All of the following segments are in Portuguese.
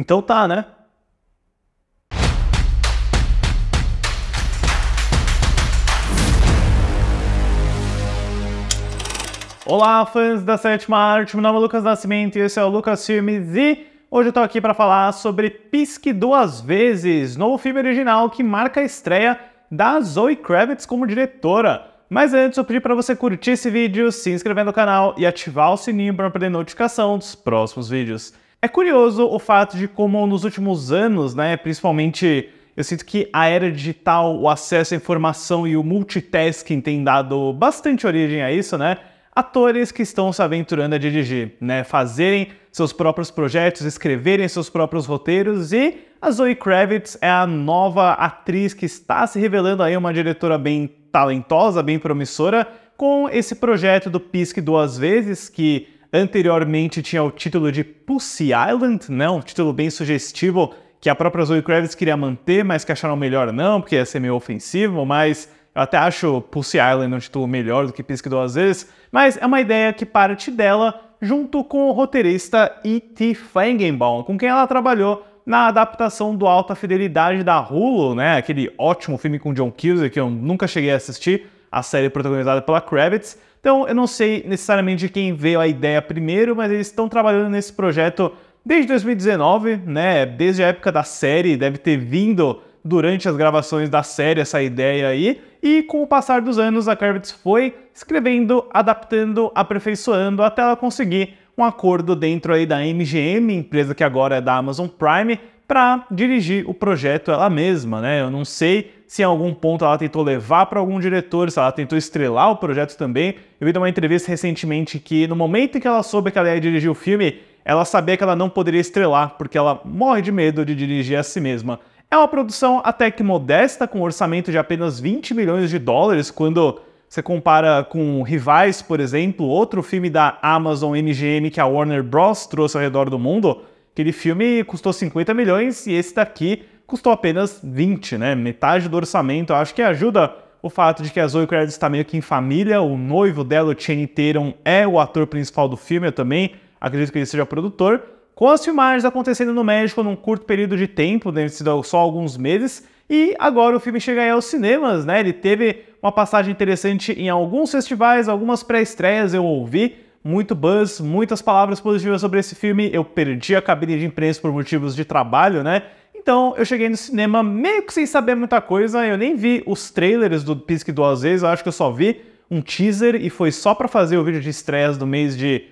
Então tá, né? Olá, fãs da sétima arte, meu nome é Lucas Nascimento e esse é o Lucas Filmes e hoje eu tô aqui para falar sobre Pisque Duas Vezes, novo filme original que marca a estreia da Zoe Kravitz como diretora. Mas antes eu pedi para você curtir esse vídeo, se inscrever no canal e ativar o sininho para não perder notificação dos próximos vídeos. É curioso o fato de como nos últimos anos, né, principalmente eu sinto que a era digital, o acesso à informação e o multitasking tem dado bastante origem a isso, né? Atores que estão se aventurando a dirigir, né? Fazerem seus próprios projetos, escreverem seus próprios roteiros e a Zoe Kravitz é a nova atriz que está se revelando aí uma diretora bem talentosa, bem promissora, com esse projeto do Pisque Duas Vezes, que Anteriormente tinha o título de Pussy Island, né? um título bem sugestivo que a própria Zoe Kravitz queria manter, mas que acharam melhor não, porque ia ser meio ofensivo, mas eu até acho Pussy Island um título melhor do que Pisque às vezes, mas é uma ideia que parte dela junto com o roteirista E.T. Feigenbaum, com quem ela trabalhou na adaptação do Alta Fidelidade da Hulu, né? aquele ótimo filme com John Cusack que eu nunca cheguei a assistir, a série protagonizada pela Kravitz, então eu não sei necessariamente de quem veio a ideia primeiro, mas eles estão trabalhando nesse projeto desde 2019, né? Desde a época da série, deve ter vindo durante as gravações da série essa ideia aí, e com o passar dos anos a Kravitz foi escrevendo, adaptando, aperfeiçoando até ela conseguir um acordo dentro aí da MGM, empresa que agora é da Amazon Prime, para dirigir o projeto ela mesma, né? Eu não sei se em algum ponto ela tentou levar para algum diretor, se ela tentou estrelar o projeto também. Eu vi uma entrevista recentemente que no momento em que ela soube que ela ia dirigir o filme, ela sabia que ela não poderia estrelar, porque ela morre de medo de dirigir a si mesma. É uma produção até que modesta, com um orçamento de apenas 20 milhões de dólares, quando você compara com Rivais, por exemplo, outro filme da Amazon MGM que a Warner Bros. trouxe ao redor do mundo. Aquele filme custou 50 milhões e esse daqui custou apenas 20, né? Metade do orçamento. Eu acho que ajuda o fato de que a Zoe Kravitz está meio que em família. O noivo dela, o Channing Tatum, é o ator principal do filme. Eu também acredito que ele seja produtor. Com as filmagens acontecendo no México num curto período de tempo, deve ser só alguns meses, e agora o filme chega aí aos cinemas, né? Ele teve uma passagem interessante em alguns festivais, algumas pré-estreias eu ouvi, muito buzz, muitas palavras positivas sobre esse filme. Eu perdi a cabine de imprensa por motivos de trabalho, né? Então eu cheguei no cinema meio que sem saber muita coisa, eu nem vi os trailers do Pisque Duas Vezes, eu acho que eu só vi um teaser e foi só para fazer o vídeo de estresse do mês de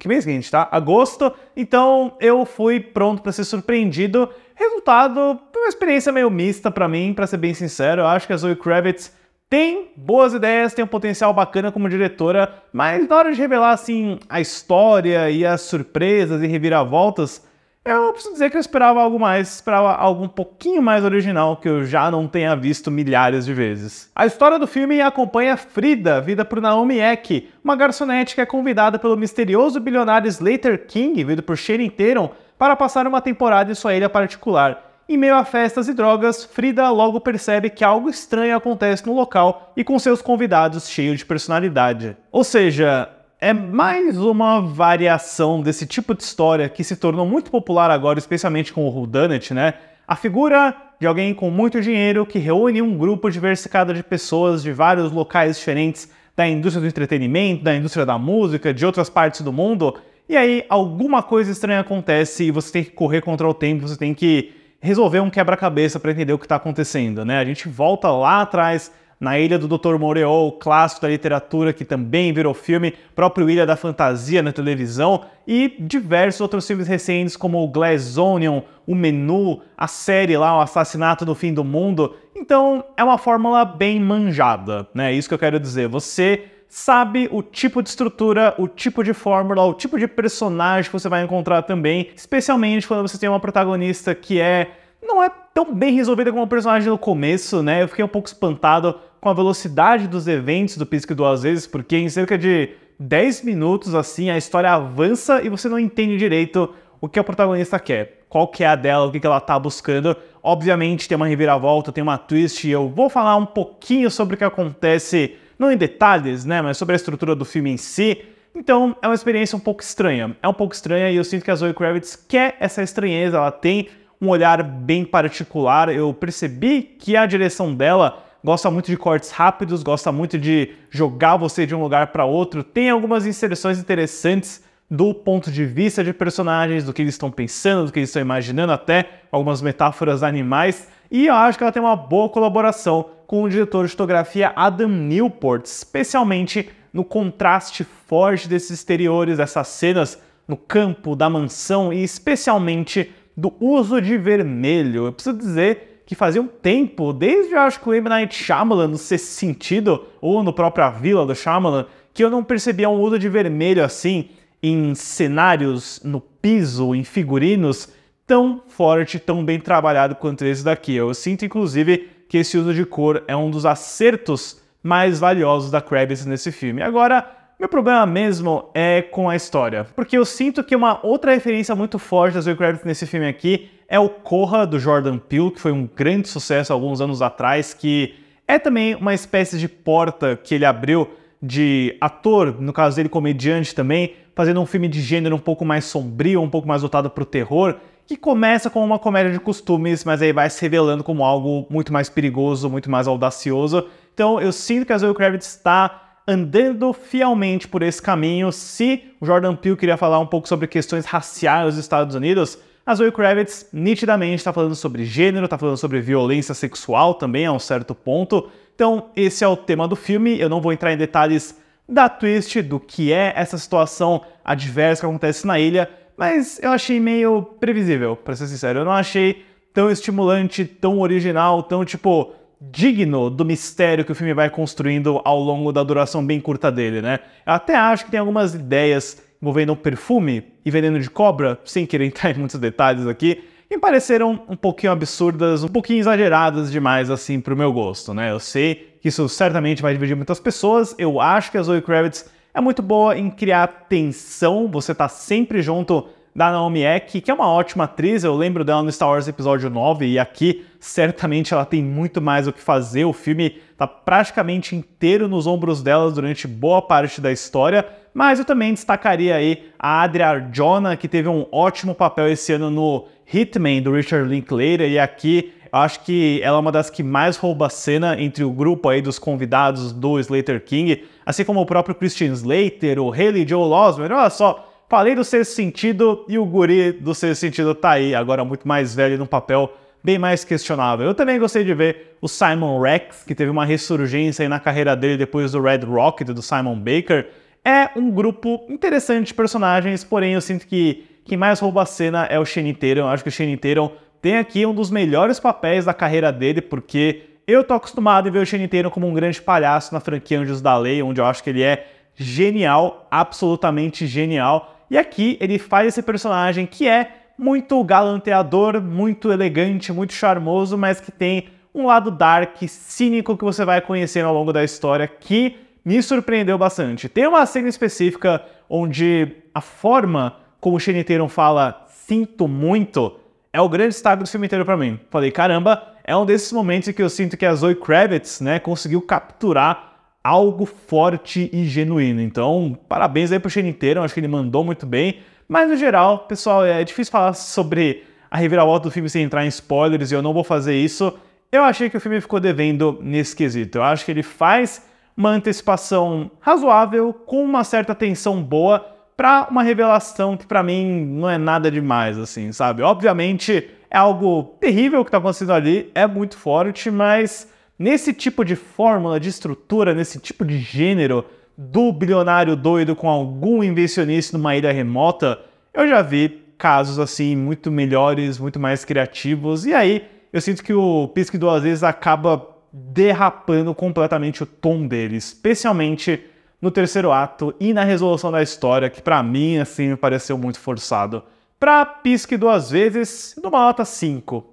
que mês que a gente tá? Agosto. Então eu fui pronto para ser surpreendido. Resultado, uma experiência meio mista para mim, para ser bem sincero. Eu acho que a Zoe Kravitz tem boas ideias, tem um potencial bacana como diretora, mas na hora de revelar assim a história e as surpresas e reviravoltas, eu preciso dizer que eu esperava algo mais, esperava algo um pouquinho mais original que eu já não tenha visto milhares de vezes. A história do filme acompanha Frida, vida por Naomi Eck, uma garçonete que é convidada pelo misterioso bilionário Slater King, vindo por Sharon Teron, para passar uma temporada em sua ilha particular. Em meio a festas e drogas, Frida logo percebe que algo estranho acontece no local e com seus convidados cheios de personalidade. Ou seja, é mais uma variação desse tipo de história que se tornou muito popular agora, especialmente com o Whodunit, né? A figura de alguém com muito dinheiro que reúne um grupo diversificado de pessoas de vários locais diferentes da indústria do entretenimento, da indústria da música, de outras partes do mundo, e aí alguma coisa estranha acontece e você tem que correr contra o tempo, você tem que resolver um quebra-cabeça para entender o que está acontecendo, né? A gente volta lá atrás na Ilha do Dr. Moreau, clássico da literatura que também virou filme, próprio Ilha da Fantasia na televisão e diversos outros filmes recentes como o Glass Onion, o Menu, a série lá, o Assassinato no Fim do Mundo. Então é uma fórmula bem manjada, né? É isso que eu quero dizer. Você sabe o tipo de estrutura, o tipo de fórmula, o tipo de personagem que você vai encontrar também, especialmente quando você tem uma protagonista que é não é tão bem resolvida como o personagem no começo, né? Eu fiquei um pouco espantado com a velocidade dos eventos do Pisque Duas Vezes, porque em cerca de 10 minutos, assim, a história avança e você não entende direito o que a protagonista quer, qual que é a dela, o que, que ela tá buscando. Obviamente tem uma reviravolta, tem uma twist, e eu vou falar um pouquinho sobre o que acontece, não em detalhes, né, mas sobre a estrutura do filme em si. Então é uma experiência um pouco estranha, é um pouco estranha e eu sinto que a Zoe Kravitz quer essa estranheza, ela tem um olhar bem particular, eu percebi que a direção dela gosta muito de cortes rápidos, gosta muito de jogar você de um lugar para outro. Tem algumas inserções interessantes do ponto de vista de personagens, do que eles estão pensando, do que eles estão imaginando, até algumas metáforas animais. E eu acho que ela tem uma boa colaboração com o diretor de fotografia Adam Newport, especialmente no contraste forte desses exteriores, dessas cenas no campo, da mansão e especialmente do uso de vermelho. Eu preciso dizer que fazia um tempo, desde eu acho que o M. Night Shyamalan, no sexto sentido, ou no própria Vila do Shyamalan, que eu não percebia um uso de vermelho assim em cenários, no piso, em figurinos, tão forte, tão bem trabalhado quanto esse daqui. Eu sinto, inclusive, que esse uso de cor é um dos acertos mais valiosos da Krabs nesse filme. Agora, meu problema mesmo é com a história, porque eu sinto que uma outra referência muito forte da Zoe Kravitz nesse filme aqui é o Corra do Jordan Peele, que foi um grande sucesso alguns anos atrás, que é também uma espécie de porta que ele abriu de ator, no caso dele comediante também, fazendo um filme de gênero um pouco mais sombrio, um pouco mais voltado para o terror, que começa com uma comédia de costumes, mas aí vai se revelando como algo muito mais perigoso, muito mais audacioso. Então eu sinto que a Zoe Kravitz está andando fielmente por esse caminho. Se o Jordan Peele queria falar um pouco sobre questões raciais nos Estados Unidos, a Zoe Kravitz nitidamente está falando sobre gênero, está falando sobre violência sexual também a um certo ponto. Então, esse é o tema do filme. Eu não vou entrar em detalhes da twist, do que é essa situação adversa que acontece na ilha, mas eu achei meio previsível, para ser sincero. Eu não achei tão estimulante, tão original, tão tipo, digno do mistério que o filme vai construindo ao longo da duração bem curta dele, né? Eu até acho que tem algumas ideias envolvendo perfume e veneno de cobra, sem querer entrar em muitos detalhes aqui, me pareceram um pouquinho absurdas, um pouquinho exageradas demais assim pro meu gosto, né? Eu sei que isso certamente vai dividir muitas pessoas, eu acho que a Zoe Kravitz é muito boa em criar tensão, você tá sempre junto da Naomi Ek, que é uma ótima atriz, eu lembro dela no Star Wars Episódio 9 e aqui certamente ela tem muito mais o que fazer. O filme está praticamente inteiro nos ombros dela durante boa parte da história, mas eu também destacaria aí a Adria Arjona, que teve um ótimo papel esse ano no Hitman do Richard Linklater e aqui eu acho que ela é uma das que mais rouba a cena entre o grupo aí dos convidados do Slater King, assim como o próprio Christian Slater, o Haley Joel Osment, olha só, Falei do sexto sentido e o guri do sexto sentido tá aí, agora muito mais velho num papel bem mais questionável. Eu também gostei de ver o Simon Rex, que teve uma ressurgência aí na carreira dele depois do Red Rocket do Simon Baker. É um grupo interessante de personagens, porém eu sinto que quem mais rouba a cena é o Shane Tatum. Eu acho que o Shane Tatum tem aqui um dos melhores papéis da carreira dele, porque eu tô acostumado a ver o Shane Tatum como um grande palhaço na franquia Anjos da Lei, onde eu acho que ele é genial, absolutamente genial. E aqui ele faz esse personagem que é muito galanteador, muito elegante, muito charmoso, mas que tem um lado dark, cínico que você vai conhecendo ao longo da história que me surpreendeu bastante. Tem uma cena específica onde a forma como o Sheniteron fala sinto muito é o grande destaque do filme inteiro para mim. Falei, caramba, é um desses momentos em que eu sinto que a Zoe Kravitz, né, conseguiu capturar algo forte e genuíno. Então, parabéns aí pro inteiro, acho que ele mandou muito bem. Mas no geral, pessoal, é difícil falar sobre a reviravolta do filme sem entrar em spoilers e eu não vou fazer isso. Eu achei que o filme ficou devendo nesse quesito. Eu acho que ele faz uma antecipação razoável, com uma certa tensão boa, para uma revelação que para mim não é nada demais, assim, sabe? Obviamente é algo terrível que tá acontecendo ali, é muito forte, mas Nesse tipo de fórmula, de estrutura, nesse tipo de gênero do bilionário doido com algum invencionista numa ilha remota, eu já vi casos assim muito melhores, muito mais criativos. E aí eu sinto que o Pisque duas vezes acaba derrapando completamente o tom dele, especialmente no terceiro ato e na resolução da história, que para mim assim me pareceu muito forçado. Pra Pisque duas vezes, numa nota 5.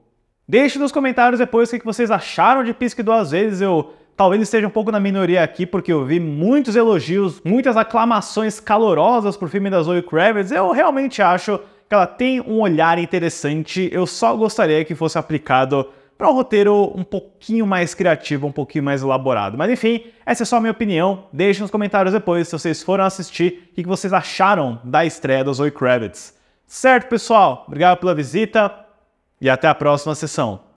Deixe nos comentários depois o que vocês acharam de Pisque Duas Vezes. Eu talvez esteja um pouco na minoria aqui, porque eu vi muitos elogios, muitas aclamações calorosas por filme da Zoe Kravitz. Eu realmente acho que ela tem um olhar interessante. Eu só gostaria que fosse aplicado para um roteiro um pouquinho mais criativo, um pouquinho mais elaborado. Mas enfim, essa é só a minha opinião. Deixe nos comentários depois se vocês foram assistir o que vocês acharam da estreia da Zoe Kravitz. Certo, pessoal? Obrigado pela visita e até a próxima sessão.